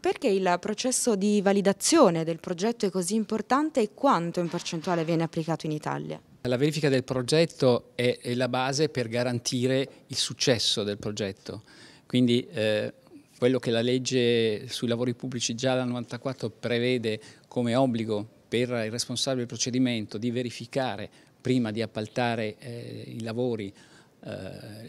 Perché il processo di validazione del progetto è così importante e quanto in percentuale viene applicato in Italia? La verifica del progetto è, la base per garantire il successo del progetto, quindi eh, quello che la legge sui lavori pubblici già dal 94 prevede come obbligo per il responsabile del procedimento di verificare prima di appaltare eh, i lavori eh,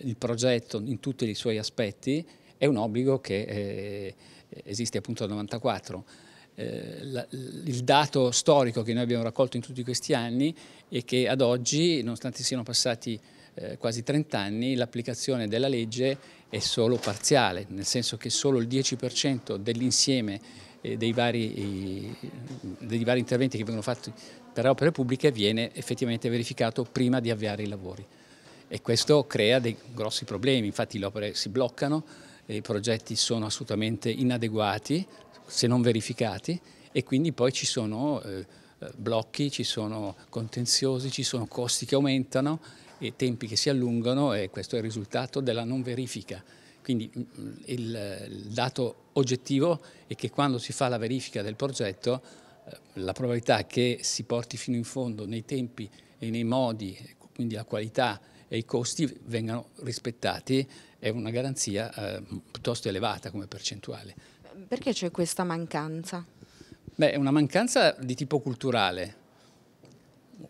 il progetto in tutti i suoi aspetti è un obbligo che eh, esiste appunto dal 94. Eh, la, il dato storico che noi abbiamo raccolto in tutti questi anni è che ad oggi, nonostante siano passati eh, quasi 30 anni, l'applicazione della legge è solo parziale, nel senso che solo il 10% dell'insieme eh, dei, dei vari interventi che vengono fatti per opere pubbliche viene effettivamente verificato prima di avviare i lavori. E questo crea dei grossi problemi, infatti le opere si bloccano, i progetti sono assolutamente inadeguati, se non verificati, e quindi poi ci sono eh, eh, blocchi, ci sono contenziosi, ci sono costi che aumentano e tempi che si allungano e questo è il risultato della non verifica. Quindi mm, mm, il, il dato oggettivo è che quando si fa la verifica del progetto eh, la probabilità che si porti fino in fondo nei tempi e nei modi, quindi la qualità e i costi vengano rispettati è una garanzia eh, piuttosto elevata come percentuale. Perché c'è questa mancanza? Beh, è una mancanza di tipo culturale,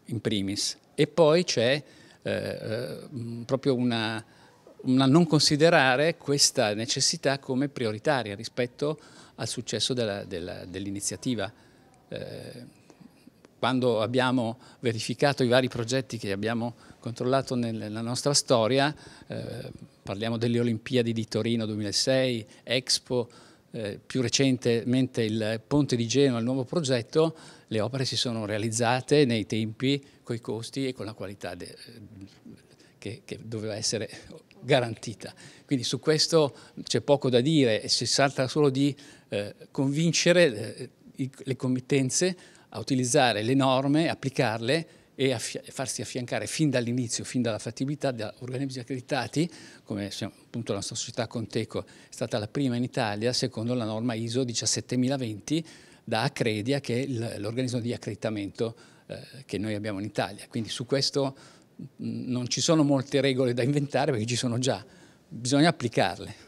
in primis, e poi c'è eh, eh proprio una, una non considerare questa necessità come prioritaria rispetto al successo dell'iniziativa. Dell eh, quando abbiamo verificato i vari progetti che abbiamo controllato nella nostra storia, eh, parliamo delle Olimpiadi di Torino 2006, Expo, eh, più recentemente il Ponte di Genova, il nuovo progetto, le opere si sono realizzate nei tempi, coi costi e con la qualità de, che, che doveva essere garantita. Quindi su questo c'è poco da dire, si tratta solo di eh, convincere eh, i, le committenze a utilizzare le norme, applicarle e affia farsi affiancare fin dall'inizio, fin dalla fattibilità, da organismi accreditati, come appunto la nostra società Conteco è stata la prima in Italia, secondo la norma ISO 17020 da Accredia, che è l'organismo di accreditamento eh, che noi abbiamo in Italia. Quindi su questo mm, non ci sono molte regole da inventare perché ci sono già, bisogna applicarle.